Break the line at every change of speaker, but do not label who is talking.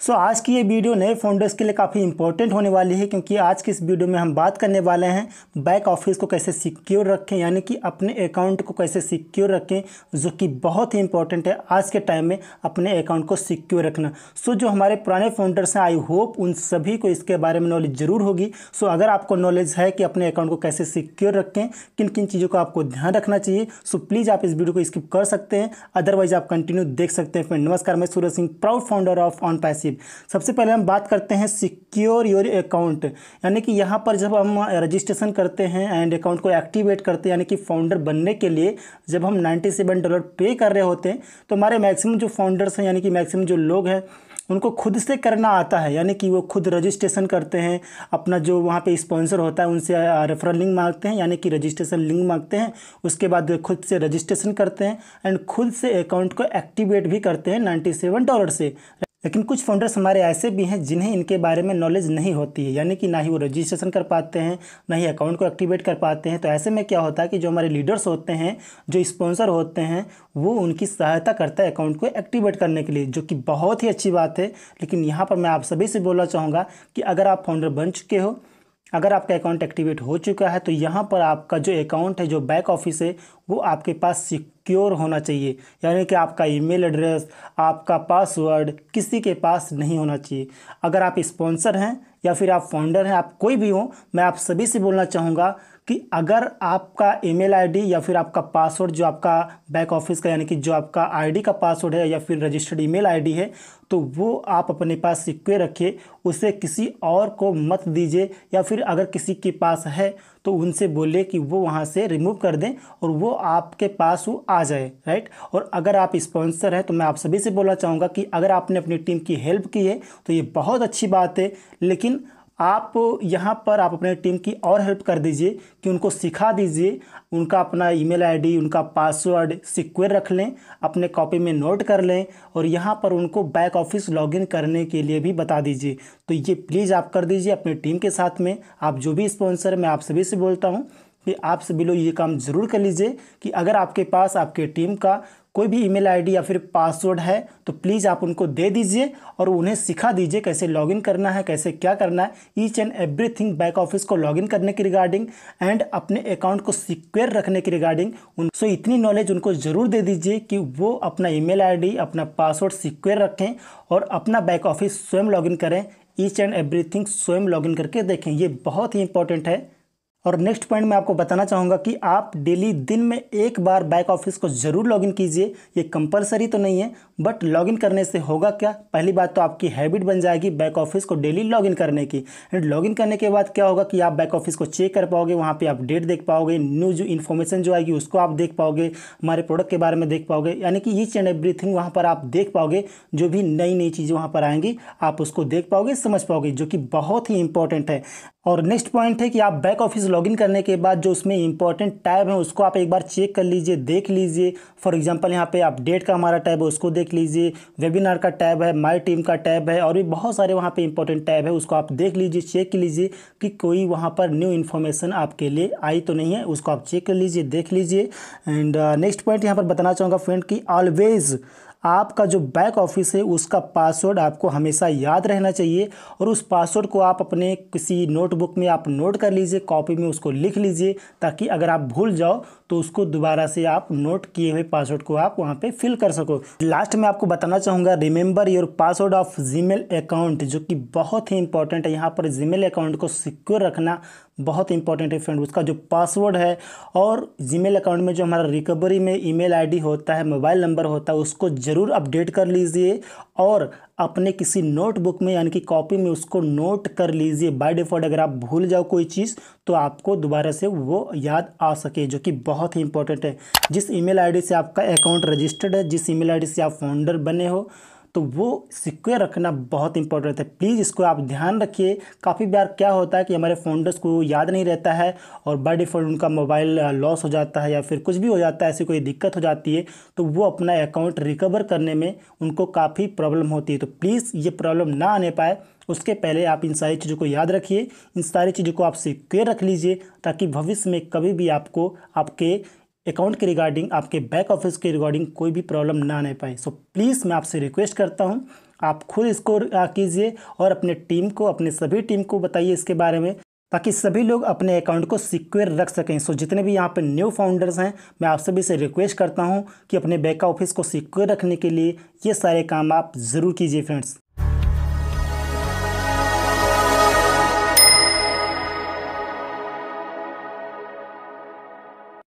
सो so, आज की ये वीडियो नए फाउंडर्स के लिए काफ़ी इंपॉर्टेंट होने वाली है क्योंकि आज की इस वीडियो में हम बात करने वाले हैं बैक ऑफिस को कैसे सिक्योर रखें यानी कि अपने अकाउंट को कैसे सिक्योर रखें जो कि बहुत ही इंपॉर्टेंट है आज के टाइम में अपने अकाउंट को सिक्योर रखना सो so, जो हमारे पुराने फाउंडर्स हैं आई होप उन सभी को इसके बारे में नॉलेज ज़रूर होगी सो so, अगर आपको नॉलेज है कि अपने अकाउंट को कैसे सिक्योर रखें किन किन चीज़ों का आपको ध्यान रखना चाहिए सो प्लीज़ आप इस वीडियो को स्किप कर सकते हैं अदरवाइज आप कंटिन्यू देख सकते हैं नमस्कार मैं Suraj Singh proud founder of on पैसे रिसीव सबसे पहले हम बात करते हैं सिक्योर योर अकाउंट यानी कि यहाँ पर जब हम रजिस्ट्रेशन करते हैं एंड अकाउंट को एक्टिवेट करते हैं यानी कि फाउंडर बनने के लिए जब हम नाइन्टी सेवन डॉलर पे कर रहे होते हैं तो हमारे मैक्सिमम जो फाउंडर्स हैं यानी कि मैक्सिमम जो लोग हैं उनको खुद से करना आता है यानी कि वो खुद रजिस्ट्रेशन करते हैं अपना जो वहाँ पे स्पॉन्सर होता है उनसे रेफरल लिंक मांगते हैं यानी कि रजिस्ट्रेशन लिंक मांगते हैं उसके बाद खुद से रजिस्ट्रेशन करते हैं एंड खुद से अकाउंट को एक्टिवेट भी करते हैं 97 डॉलर से लेकिन कुछ फाउंडर्स हमारे ऐसे भी हैं जिन्हें इनके बारे में नॉलेज नहीं होती है यानी कि ना ही वो रजिस्ट्रेशन कर पाते हैं ना ही अकाउंट को एक्टिवेट कर पाते हैं तो ऐसे में क्या होता है कि जो हमारे लीडर्स होते हैं जो स्पॉन्सर होते हैं वो उनकी सहायता करता है अकाउंट को एक्टिवेट करने के लिए जो कि बहुत ही अच्छी बात है लेकिन यहाँ पर मैं आप सभी से बोलना चाहूँगा कि अगर आप फाउंडर बन चुके हो अगर आपका अकाउंट एक्टिवेट हो चुका है तो यहाँ पर आपका जो अकाउंट है जो बैक ऑफिस है वो आपके पास सिक्योर होना चाहिए यानी कि आपका ईमेल एड्रेस आपका पासवर्ड किसी के पास नहीं होना चाहिए अगर आप स्पॉन्सर हैं या फिर आप फाउंडर हैं आप कोई भी हो मैं आप सभी से बोलना चाहूँगा कि अगर आपका ईमेल आईडी या फिर आपका पासवर्ड जो आपका बैक ऑफिस का यानी कि जो आपका आईडी का पासवर्ड है या फिर रजिस्टर्ड ईमेल आईडी है तो वो आप अपने पास सिक्वे रखिए उसे किसी और को मत दीजिए या फिर अगर किसी के पास है तो उनसे बोलिए कि वो वहाँ से रिमूव कर दें और वो आपके पास वो आ जाए राइट और अगर आप स्पॉन्सर हैं तो मैं आप सभी से बोलना चाहूँगा कि अगर आपने अपनी टीम की हेल्प की है तो ये बहुत अच्छी बात है लेकिन आप यहाँ पर आप अपने टीम की और हेल्प कर दीजिए कि उनको सिखा दीजिए उनका अपना ईमेल आईडी उनका पासवर्ड सिक्योर रख लें अपने कॉपी में नोट कर लें और यहाँ पर उनको बैक ऑफिस लॉगिन करने के लिए भी बता दीजिए तो ये प्लीज़ आप कर दीजिए अपने टीम के साथ में आप जो भी स्पॉन्सर मैं आप सभी से बोलता हूँ कि आप सभी लोग ये काम ज़रूर कर लीजिए कि अगर आपके पास आपके टीम का कोई भी ईमेल आईडी या फिर पासवर्ड है तो प्लीज़ आप उनको दे दीजिए और उन्हें सिखा दीजिए कैसे लॉगिन करना है कैसे क्या करना है each and everything back office को लॉगिन करने की रिगार्डिंग एंड अपने अकाउंट को सिक्योर रखने की रिगार्डिंग उन सो इतनी नॉलेज उनको ज़रूर दे दीजिए कि वो अपना ई मेल अपना पासवर्ड सिक्योर रखें और अपना बैक ऑफिस स्वयं लॉगिन करें ईच एंड एवरीथिंग स्वयं लॉगिन करके देखें ये बहुत ही इंपॉर्टेंट है और नेक्स्ट पॉइंट मैं आपको बताना चाहूँगा कि आप डेली दिन में एक बार बैक ऑफिस को ज़रूर लॉगिन कीजिए ये कंपलसरी तो नहीं है बट लॉगिन करने से होगा क्या पहली बात तो आपकी हैबिट बन जाएगी बैक ऑफिस को डेली लॉगिन करने की एंड लॉगिन करने के बाद क्या होगा कि आप बैक ऑफिस को चेक कर पाओगे वहाँ पर अपडेट देख पाओगे न्यू जो इन्फॉर्मेशन जो आएगी उसको आप देख पाओगे हमारे प्रोडक्ट के बारे में देख पाओगे यानी कि ईच एंड एवरीथिंग वहाँ पर आप देख पाओगे जो भी नई नई चीज़ें वहाँ पर आएंगी आप उसको देख पाओगे समझ पाओगे जो कि बहुत ही इंपॉर्टेंट है और नेक्स्ट पॉइंट है कि आप बैक ऑफिस लॉगिन करने के बाद जो उसमें इंपॉर्टेंट टैब है उसको आप एक बार चेक कर लीजिए देख लीजिए फॉर एग्जांपल यहाँ पे अपडेट का हमारा टैब है उसको देख लीजिए वेबिनार का टैब है माई टीम का टैब है और भी बहुत सारे वहाँ पे इंपॉर्टेंट टैब है उसको आप देख लीजिए चेक कर लीजिए कि कोई वहाँ पर न्यू इन्फॉर्मेशन आपके लिए आई तो नहीं है उसको आप चेक कर लीजिए देख लीजिए एंड नेक्स्ट पॉइंट यहाँ पर बताना चाहूँगा फ्रेंड कि ऑलवेज़ आपका जो बैक ऑफिस है उसका पासवर्ड आपको हमेशा याद रहना चाहिए और उस पासवर्ड को आप अपने किसी नोटबुक में आप नोट कर लीजिए कॉपी में उसको लिख लीजिए ताकि अगर आप भूल जाओ तो उसको दोबारा से आप नोट किए हुए पासवर्ड को आप वहाँ पे फिल कर सको लास्ट में आपको बताना चाहूँगा remember your password of Gmail account जो कि बहुत ही इंपॉर्टेंट है यहाँ पर जीमेल अकाउंट को सिक्योर रखना बहुत इंपॉर्टेंट है फ्रेंड उसका जो पासवर्ड है और जीमेल अकाउंट में जो हमारा रिकवरी में ईमेल आईडी होता है मोबाइल नंबर होता है उसको जरूर ज़रूर अपडेट कर लीजिए और अपने किसी नोटबुक में यानी कि कॉपी में उसको नोट कर लीजिए बाय डिफ़ॉल्ट अगर आप भूल जाओ कोई चीज़ तो आपको दोबारा से वो याद आ सके जो कि बहुत ही इंपॉर्टेंट है जिस ईमेल आईडी से आपका अकाउंट रजिस्टर्ड है जिस ईमेल आईडी से आप फाउंडर बने हो तो वो सिक्योर रखना बहुत इंपॉर्टेंट है प्लीज़ इसको आप ध्यान रखिए काफ़ी बार क्या होता है कि हमारे फाउंडर्स को याद नहीं रहता है और बाई डिफ़ॉल्ट उनका मोबाइल लॉस uh, हो जाता है या फिर कुछ भी हो जाता है ऐसी कोई दिक्कत हो जाती है तो वो अपना अकाउंट रिकवर करने में उनको काफ़ी प्रॉब्लम होती है तो प्लीज़ ये प्रॉब्लम ना आने पाए उसके पहले आप इन सारी चीज़ों को याद रखिए इन सारी चीज़ों को आप सिक्योर रख लीजिए ताकि भविष्य में कभी भी आपको आपके अकाउंट के रिगार्डिंग आपके बैक ऑफिस के रिगार्डिंग कोई भी प्रॉब्लम ना आने पाए सो प्लीज़ मैं आपसे रिक्वेस्ट करता हूँ आप खुद इसको कीजिए और अपने टीम को अपने सभी टीम को बताइए इसके बारे में ताकि सभी लोग अपने अकाउंट को सिक्योर रख सकें सो जितने भी यहाँ पर न्यू फाउंडर्स हैं मैं आप सभी से रिक्वेस्ट करता हूँ कि अपने बैक ऑफिस को सिक्योर रखने के लिए ये सारे काम आप ज़रूर कीजिए फ्रेंड्स